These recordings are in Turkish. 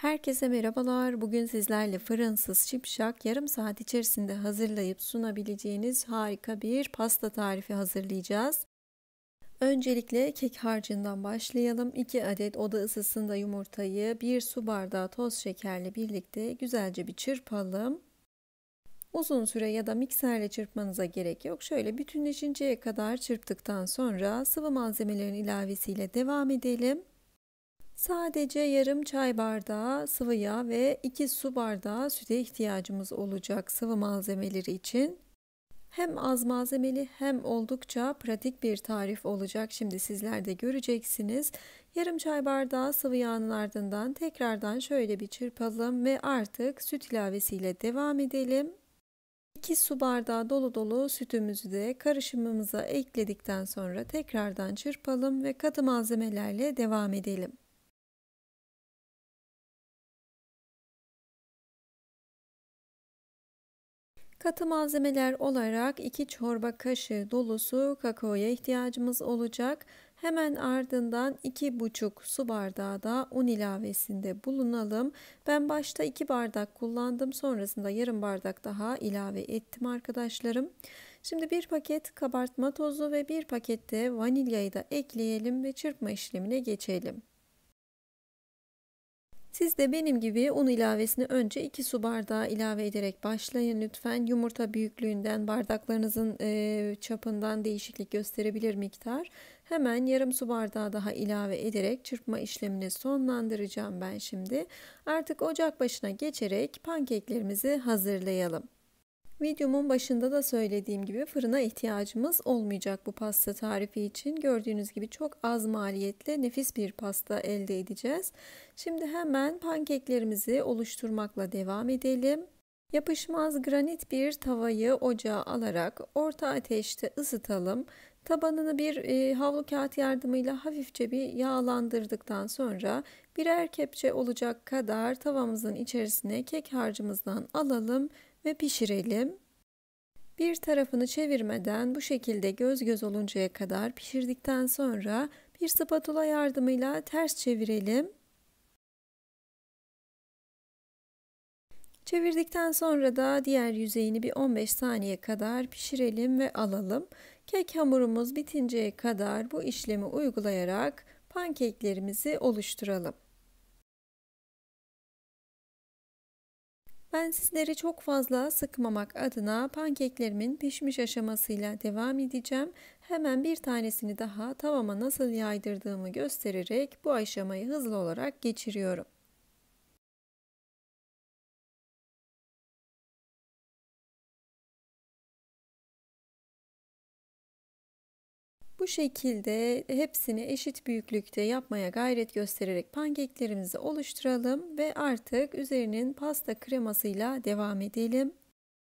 Herkese merhabalar. Bugün sizlerle fırınsız şipşak yarım saat içerisinde hazırlayıp sunabileceğiniz harika bir pasta tarifi hazırlayacağız. Öncelikle kek harcından başlayalım. 2 adet oda ısısında yumurtayı 1 su bardağı toz şekerle birlikte güzelce bir çırpalım. Uzun süre ya da mikserle çırpmanıza gerek yok. Şöyle bütünleşinceye kadar çırptıktan sonra sıvı malzemelerin ilavesiyle devam edelim. Sadece yarım çay bardağı sıvı yağ ve 2 su bardağı süte ihtiyacımız olacak sıvı malzemeleri için. Hem az malzemeli hem oldukça pratik bir tarif olacak. Şimdi sizler de göreceksiniz. Yarım çay bardağı sıvı yağının ardından tekrardan şöyle bir çırpalım ve artık süt ilavesiyle devam edelim. 2 su bardağı dolu dolu sütümüzü de karışımımıza ekledikten sonra tekrardan çırpalım ve katı malzemelerle devam edelim. Katı malzemeler olarak 2 çorba kaşığı dolusu kakaoya ihtiyacımız olacak. Hemen ardından 2,5 su bardağı da un ilavesinde bulunalım. Ben başta 2 bardak kullandım. Sonrasında yarım bardak daha ilave ettim arkadaşlarım. Şimdi bir paket kabartma tozu ve bir pakette vanilyayı da ekleyelim ve çırpma işlemine geçelim. Siz de benim gibi un ilavesini önce 2 su bardağı ilave ederek başlayın lütfen. Yumurta büyüklüğünden bardaklarınızın e, çapından değişiklik gösterebilir miktar. Hemen yarım su bardağı daha ilave ederek çırpma işlemini sonlandıracağım ben şimdi. Artık ocak başına geçerek pankeklerimizi hazırlayalım. Videomun başında da söylediğim gibi fırına ihtiyacımız olmayacak bu pasta tarifi için. Gördüğünüz gibi çok az maliyetle nefis bir pasta elde edeceğiz. Şimdi hemen pankeklerimizi oluşturmakla devam edelim. Yapışmaz granit bir tavayı ocağa alarak orta ateşte ısıtalım. Tabanını bir e, havlu kağıt yardımıyla hafifçe bir yağlandırdıktan sonra birer kepçe olacak kadar tavamızın içerisine kek harcımızdan alalım ve pişirelim. Bir tarafını çevirmeden bu şekilde göz göz oluncaya kadar pişirdikten sonra bir spatula yardımıyla ters çevirelim. Çevirdikten sonra da diğer yüzeyini bir 15 saniye kadar pişirelim ve alalım. Kek hamurumuz bitinceye kadar bu işlemi uygulayarak pankeklerimizi oluşturalım. Ben sizleri çok fazla sıkmamak adına pankeklerimin pişmiş aşamasıyla devam edeceğim. Hemen bir tanesini daha tavama nasıl yaydırdığımı göstererek bu aşamayı hızlı olarak geçiriyorum. Bu şekilde hepsini eşit büyüklükte yapmaya gayret göstererek pankeklerimizi oluşturalım ve artık üzerinin pasta kremasıyla devam edelim.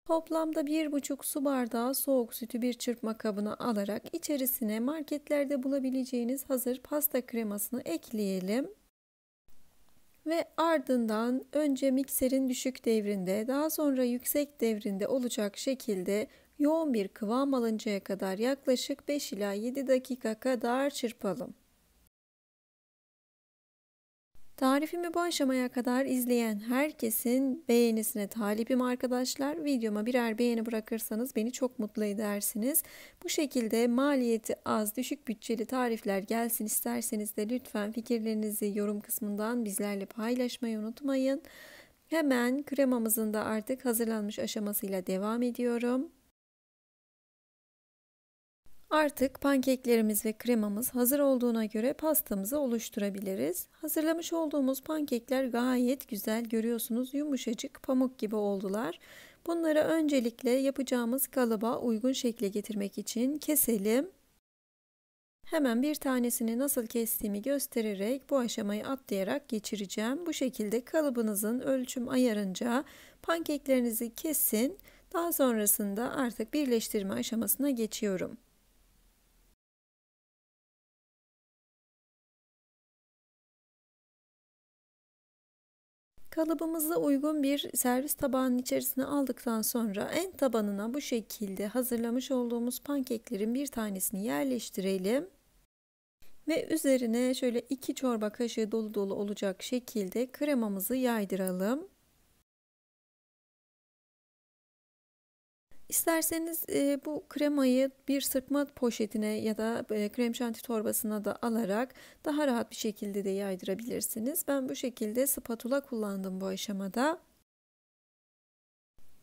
Toplamda 1,5 su bardağı soğuk sütü bir çırpma kabına alarak içerisine marketlerde bulabileceğiniz hazır pasta kremasını ekleyelim. Ve ardından önce mikserin düşük devrinde daha sonra yüksek devrinde olacak şekilde yoğun bir kıvam alıncaya kadar yaklaşık 5 ila 7 dakika kadar çırpalım. Tarifimi bu aşamaya kadar izleyen herkesin beğenisine talipim arkadaşlar. Videoma birer beğeni bırakırsanız beni çok mutlu edersiniz. Bu şekilde maliyeti az, düşük bütçeli tarifler gelsin isterseniz de lütfen fikirlerinizi yorum kısmından bizlerle paylaşmayı unutmayın. Hemen kremamızın da artık hazırlanmış aşamasıyla devam ediyorum. Artık pankeklerimiz ve kremamız hazır olduğuna göre pastamızı oluşturabiliriz. Hazırlamış olduğumuz pankekler gayet güzel görüyorsunuz yumuşacık pamuk gibi oldular. Bunları öncelikle yapacağımız kalıba uygun şekle getirmek için keselim. Hemen bir tanesini nasıl kestiğimi göstererek bu aşamayı atlayarak geçireceğim. Bu şekilde kalıbınızın ölçüm ayarınca pankeklerinizi kesin. Daha sonrasında artık birleştirme aşamasına geçiyorum. Kalıbımıza uygun bir servis tabağının içerisine aldıktan sonra en tabanına bu şekilde hazırlamış olduğumuz pankeklerin bir tanesini yerleştirelim. Ve üzerine şöyle 2 çorba kaşığı dolu dolu olacak şekilde kremamızı yaydıralım. İsterseniz e, bu kremayı bir sırtma poşetine ya da e, krem şanti torbasına da alarak daha rahat bir şekilde de yaydırabilirsiniz. Ben bu şekilde spatula kullandım bu aşamada.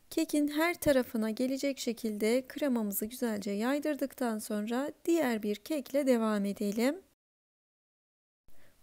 Kekin her tarafına gelecek şekilde kremamızı güzelce yaydırdıktan sonra diğer bir kekle devam edelim.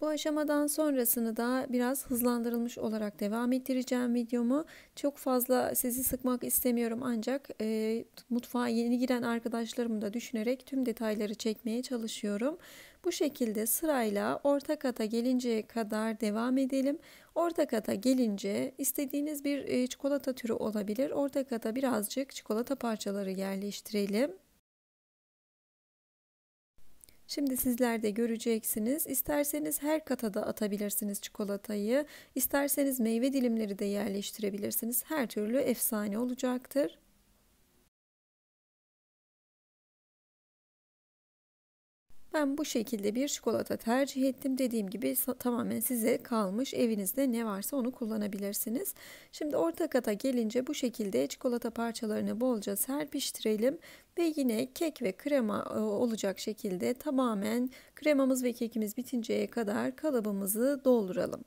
Bu aşamadan sonrasını da biraz hızlandırılmış olarak devam ettireceğim videomu. Çok fazla sizi sıkmak istemiyorum ancak e, mutfağa yeni giren arkadaşlarımı da düşünerek tüm detayları çekmeye çalışıyorum. Bu şekilde sırayla orta kata gelinceye kadar devam edelim. Orta kata gelince istediğiniz bir e, çikolata türü olabilir. Orta kata birazcık çikolata parçaları yerleştirelim. Şimdi sizler de göreceksiniz. İsterseniz her kata da atabilirsiniz çikolatayı. İsterseniz meyve dilimleri de yerleştirebilirsiniz. Her türlü efsane olacaktır. Ben bu şekilde bir çikolata tercih ettim. Dediğim gibi tamamen size kalmış. Evinizde ne varsa onu kullanabilirsiniz. Şimdi orta kata gelince bu şekilde çikolata parçalarını bolca serpiştirelim ve yine kek ve krema e, olacak şekilde tamamen kremamız ve kekimiz bitinceye kadar kalıbımızı dolduralım.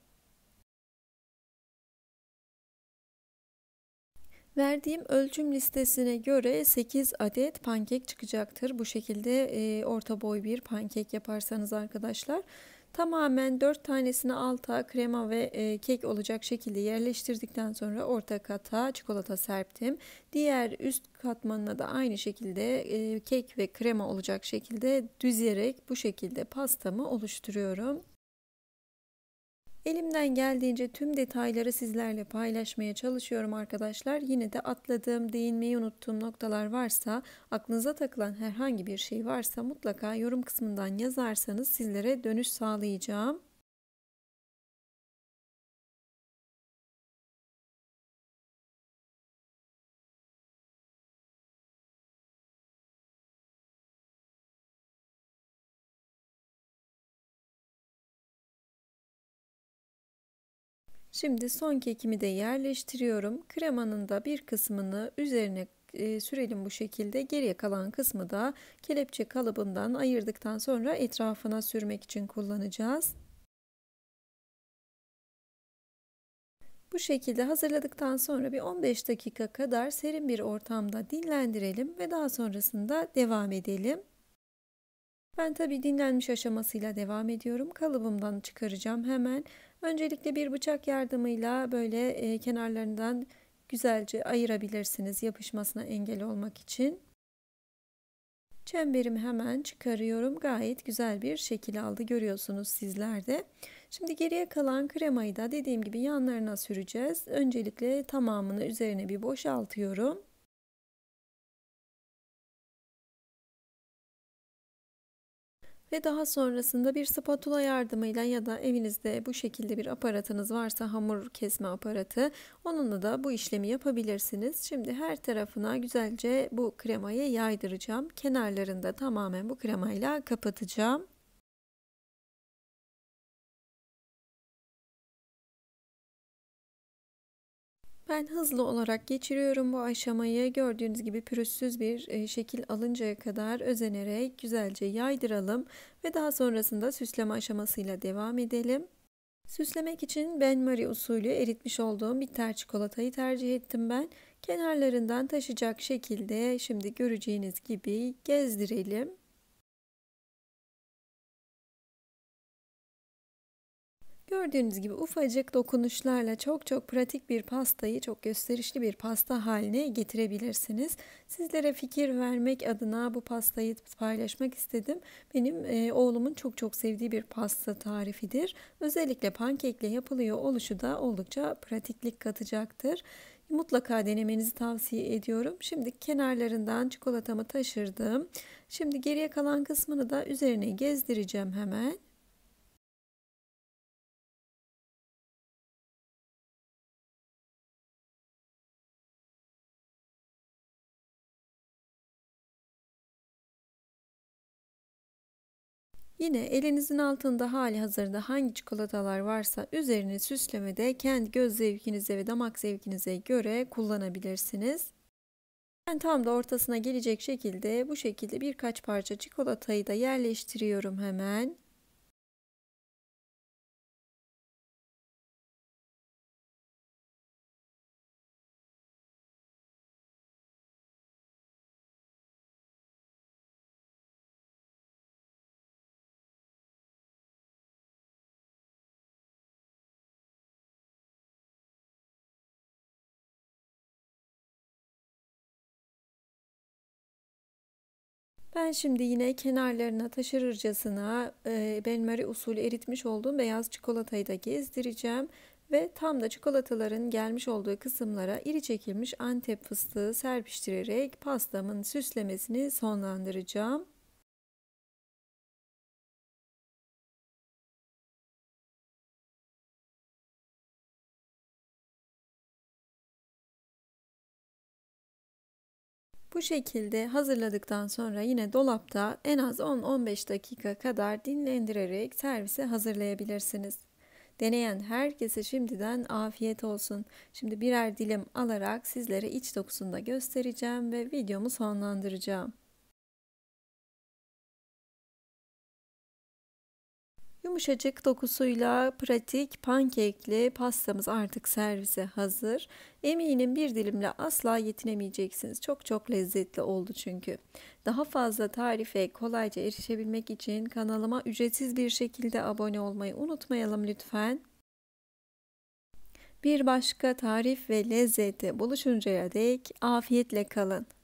Verdiğim ölçüm listesine göre 8 adet pankek çıkacaktır. Bu şekilde e, orta boy bir pankek yaparsanız arkadaşlar. Tamamen 4 tanesini alta krema ve e, kek olacak şekilde yerleştirdikten sonra orta kata çikolata serptim. Diğer üst katmanına da aynı şekilde e, kek ve krema olacak şekilde düzerek bu şekilde pastamı oluşturuyorum. Elimden geldiğince tüm detayları sizlerle paylaşmaya çalışıyorum arkadaşlar. Yine de atladığım, değinmeyi unuttuğum noktalar varsa, aklınıza takılan herhangi bir şey varsa mutlaka yorum kısmından yazarsanız sizlere dönüş sağlayacağım. Şimdi son kekimi de yerleştiriyorum. Kremanın da bir kısmını üzerine e, sürelim bu şekilde. Geriye kalan kısmı da kelepçe kalıbından ayırdıktan sonra etrafına sürmek için kullanacağız. Bu şekilde hazırladıktan sonra bir 15 dakika kadar serin bir ortamda dinlendirelim ve daha sonrasında devam edelim. Ben tabi dinlenmiş aşamasıyla devam ediyorum. Kalıbımdan çıkaracağım hemen. Öncelikle bir bıçak yardımıyla böyle e, kenarlarından güzelce ayırabilirsiniz yapışmasına engel olmak için. Çemberimi hemen çıkarıyorum. Gayet güzel bir şekil aldı görüyorsunuz sizler de. Şimdi geriye kalan kremayı da dediğim gibi yanlarına süreceğiz. Öncelikle tamamını üzerine bir boşaltıyorum. ve daha sonrasında bir spatula yardımıyla ya da evinizde bu şekilde bir aparatınız varsa hamur kesme aparatı onunla da bu işlemi yapabilirsiniz. Şimdi her tarafına güzelce bu kremayı yaydıracağım. kenarlarında tamamen bu kremayla kapatacağım. Ben hızlı olarak geçiriyorum bu aşamayı. Gördüğünüz gibi pürüzsüz bir e, şekil alıncaya kadar özenerek güzelce yaydıralım ve daha sonrasında süsleme aşamasıyla devam edelim. Süslemek için ben mari usulü eritmiş olduğum bitter çikolatayı tercih ettim ben. Kenarlarından taşıyacak şekilde şimdi göreceğiniz gibi gezdirelim. Gördüğünüz gibi ufacık dokunuşlarla çok çok pratik bir pastayı çok gösterişli bir pasta haline getirebilirsiniz. Sizlere fikir vermek adına bu pastayı paylaşmak istedim. Benim e, oğlumun çok çok sevdiği bir pasta tarifidir. Özellikle pankekle yapılıyor oluşu da oldukça pratiklik katacaktır. Mutlaka denemenizi tavsiye ediyorum. Şimdi kenarlarından çikolatamı taşırdım. Şimdi geriye kalan kısmını da üzerine gezdireceğim hemen. Yine elinizin altında hali hazırda hangi çikolatalar varsa üzerine süsleme de kendi göz zevkinize ve damak zevkinize göre kullanabilirsiniz. Ben tam da ortasına gelecek şekilde bu şekilde birkaç parça çikolatayı da yerleştiriyorum hemen. Ben şimdi yine kenarlarına taşırırcasına e, benmari usulü eritmiş olduğum beyaz çikolatayı da gezdireceğim. Ve tam da çikolataların gelmiş olduğu kısımlara iri çekilmiş antep fıstığı serpiştirerek pastamın süslemesini sonlandıracağım. Bu şekilde hazırladıktan sonra yine dolapta en az 10-15 dakika kadar dinlendirerek servise hazırlayabilirsiniz. Deneyen herkese şimdiden afiyet olsun. Şimdi birer dilim alarak sizlere iç dokusunu göstereceğim ve videomu sonlandıracağım. Yumuşacık dokusuyla pratik pankekli pastamız artık servise hazır. Eminim bir dilimle asla yetinemeyeceksiniz. Çok çok lezzetli oldu çünkü. Daha fazla tarife kolayca erişebilmek için kanalıma ücretsiz bir şekilde abone olmayı unutmayalım lütfen. Bir başka tarif ve lezzete buluşuncaya dek afiyetle kalın.